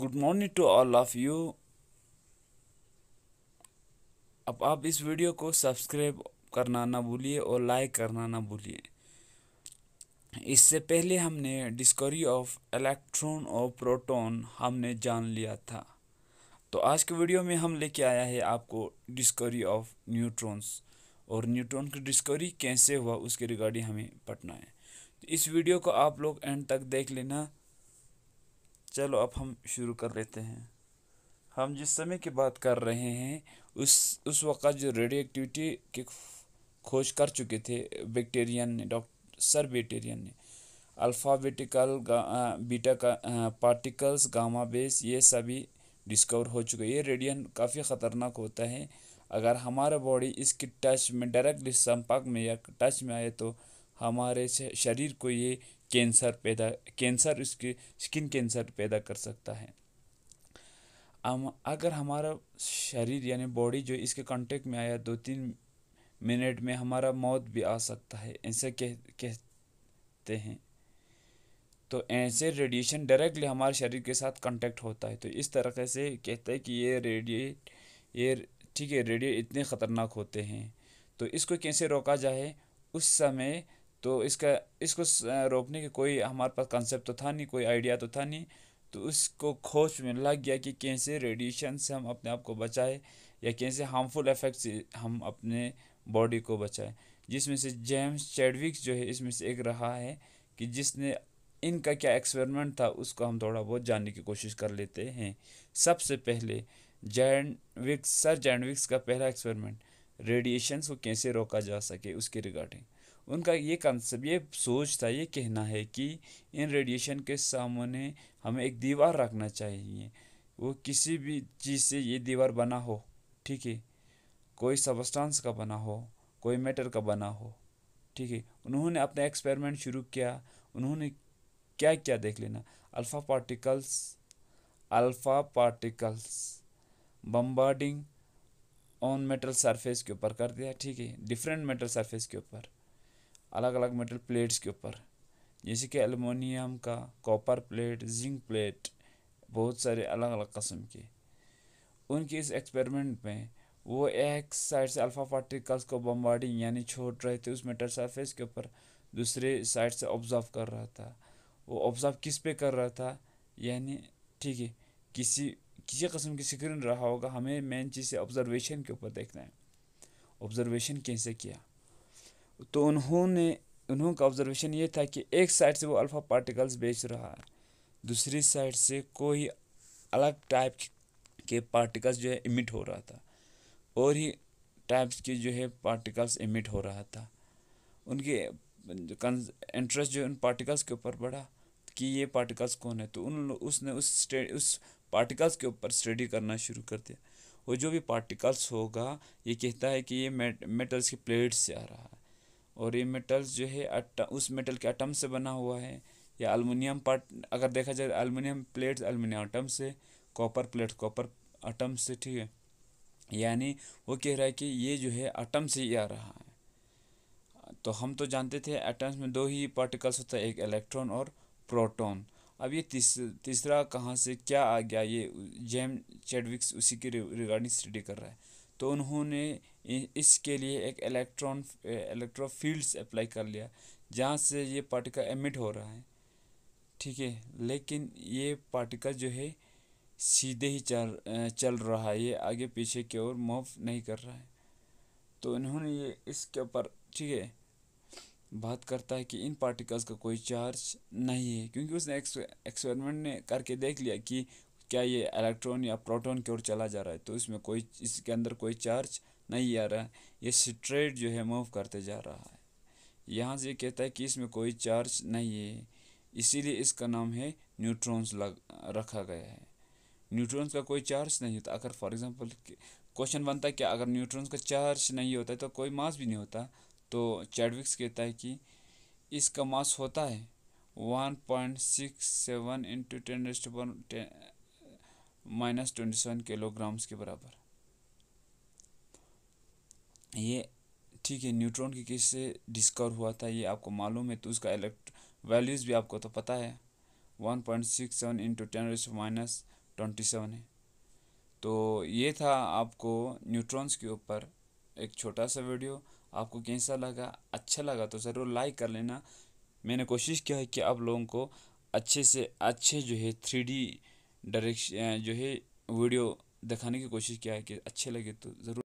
good morning to all of you अब आप इस वीडियो को सब्सक्राइब करना ना भूलिए और लाइक करना ना भूलिए इससे पहले हमने डिस्कवरी ऑफ इलेक्ट्रॉन और प्रोटॉन हमने जान लिया था तो आज के वीडियो में हम लेके आया है आपको डिस्कवरी ऑफ न्यूट्रॉन्स और न्यूट्रॉन की डिस्कवरी कैसे हुआ उसके रिगार्डिंग हमें पढ़ना है तो इस वीडियो को आप लोग एंड तक देख लेना चलो अब हम शुरू कर लेते हैं हम जिस समय की बात कर रहे हैं उस उस वक्त जो रेडियो एक्टिविटी की खोज कर चुके थे बैक्टेरियन ने डॉक्टर सर बैक्टेरियन ने अल्फ़ाबेटिकल बीटा का पार्टिकल्स गामा बेस ये सभी डिस्कवर हो चुके ये रेडियन काफ़ी ख़तरनाक होता है अगर हमारा बॉडी इसके टच में डायरेक्टली संपर्क में या टच में आए तो हमारे शरीर को ये कैंसर पैदा कैंसर इसके स्किन कैंसर पैदा कर सकता है अम, अगर हमारा शरीर यानी बॉडी जो इसके कांटेक्ट में आया दो तीन मिनट में हमारा मौत भी आ सकता है ऐसे कह कहते हैं तो ऐसे रेडिएशन डायरेक्टली हमारे शरीर के साथ कांटेक्ट होता है तो इस तरह से कहते हैं कि ये रेडिएट ये ठीक है रेडिएट इतने ख़तरनाक होते हैं तो इसको कैसे रोका जाए उस समय तो इसका इसको रोकने के कोई हमारे पास कंसेप्ट तो था नहीं कोई आइडिया तो था नहीं तो उसको खोज में लग गया कि कैसे रेडिएशन से हम अपने आप को बचाए या कैसे हार्मफुल इफेक्ट से हम अपने बॉडी को बचाएं जिसमें से जेम्स चैडविक्स जो है इसमें से एक रहा है कि जिसने इनका क्या एक्सपेरिमेंट था उसको हम थोड़ा बहुत जानने की कोशिश कर लेते हैं सबसे पहले जैनविक्स सर जैनविक्स का पहला एक्सपेरिमेंट रेडिएशन को कैसे रोका जा सके उसके रिगार्डिंग उनका ये कंसेप्ट ये सोच था ये कहना है कि इन रेडिएशन के सामने हमें एक दीवार रखना चाहिए वो किसी भी चीज़ से ये दीवार बना हो ठीक है कोई सबस्टांस का बना हो कोई मैटर का बना हो ठीक है उन्होंने अपना एक्सपेरिमेंट शुरू किया उन्होंने क्या क्या देख लेना alpha particles alpha particles bombarding on metal surface के ऊपर कर दिया ठीक है डिफरेंट मेटल सरफेस के ऊपर अलग अलग मेटल प्लेट्स के ऊपर जैसे कि एलमिनियम का कॉपर प्लेट जिंक प्लेट बहुत सारे अलग अलग कस्म के उनके इस एक्सपेरिमेंट में वो एक साइड से अल्फ़ा पार्टिकल्स को बम्बार्डिंग यानी छोड़ रहे थे उस मेटल सरफेस के ऊपर दूसरे साइड से ऑब्ज़र्व कर रहा था वो ऑब्ज़र्व किस पे कर रहा था यानी ठीक है किसी किसी कस्म की स्क्रीन रहा होगा हमें मेन चीज़ से ऑब्ज़र्वेशन के ऊपर देखना है ऑब्ज़र्वेशन कैसे किया तो उन्होंने उन्होंने का ऑब्जर्वेशन ये था कि एक साइड से वो अल्फ़ा पार्टिकल्स बेच रहा है दूसरी साइड से कोई अलग टाइप के पार्टिकल्स जो है इमिट हो रहा था और ही टाइप्स के जो है पार्टिकल्स इमिट हो रहा था उनके इंटरेस्ट जो उन पार्टिकल्स के ऊपर बढ़ा कि ये पार्टिकल्स कौन है तो उन उसने उस उस पार्टिकल्स के ऊपर स्टडी करना शुरू कर दिया वो जो भी पार्टिकल्स होगा ये कहता है कि ये मेटल्स की प्लेट से आ रहा है और ये मेटल्स जो है उस मेटल के आटम से बना हुआ है या अलमिनियम पार्ट अगर देखा जाए अलमिनियम प्लेट्स अलमिनियम आटम से कॉपर प्लेट कॉपर आटम से ठीक है यानी वो कह रहा है कि ये जो है आटम से ही आ रहा है तो हम तो जानते थे एटम्स में दो ही पार्टिकल्स होता है एक इलेक्ट्रॉन और प्रोटोन अब ये तीस, तीसरा कहाँ से क्या आ गया ये जेम चैडविक्स उसी के रिगार्डिंग स्टडी कर रहा है तो उन्होंने इसके लिए एक इलेक्ट्रॉन फील्ड्स अप्लाई कर लिया जहाँ से ये पार्टिकल एमिट हो रहा है ठीक है लेकिन ये पार्टिकल जो है सीधे ही चल चल रहा है ये आगे पीछे की ओर मूव नहीं कर रहा है तो इन्होंने ये इसके ऊपर ठीक है बात करता है कि इन पार्टिकल्स का कोई चार्ज नहीं है क्योंकि उसने एक्सपेरिमेंट ने करके देख लिया कि क्या ये इलेक्ट्रॉन या प्रोटॉन की ओर चला जा रहा है तो इसमें कोई इसके अंदर कोई चार्ज नहीं आ रहा ये स्ट्रेट जो है मूव करते जा रहा है यहाँ से कहता है कि इसमें कोई चार्ज नहीं है इसीलिए इसका नाम है न्यूट्रॉन्स लग रखा गया है न्यूट्रॉन्स का कोई चार्ज नहीं होता अगर फॉर एग्जांपल क्वेश्चन बनता है कि अगर न्यूट्रॉन्स का चार्ज नहीं होता है तो कोई मास भी नहीं होता तो चैडविक्स कहता है कि इसका मास होता है one point six seven into ten minus twenty seven kilograms के बराबर ये ठीक है न्यूट्रॉन की किस से डिस्कवर हुआ था ये आपको मालूम है तो उसका इलेक्ट वैल्यूज़ भी आपको तो पता है one point six seven into ten minus twenty seven है तो ये था आपको न्यूट्रॉन्स के ऊपर एक छोटा सा वीडियो आपको कैसा लगा अच्छा लगा तो ज़रूर लाइक कर लेना मैंने कोशिश किया है कि आप लोगों को अच्छे से अच्छे जो है थ्री डी डायरेक्शन जो है वीडियो दिखाने की कोशिश किया है कि अच्छे लगे तो ज़रूर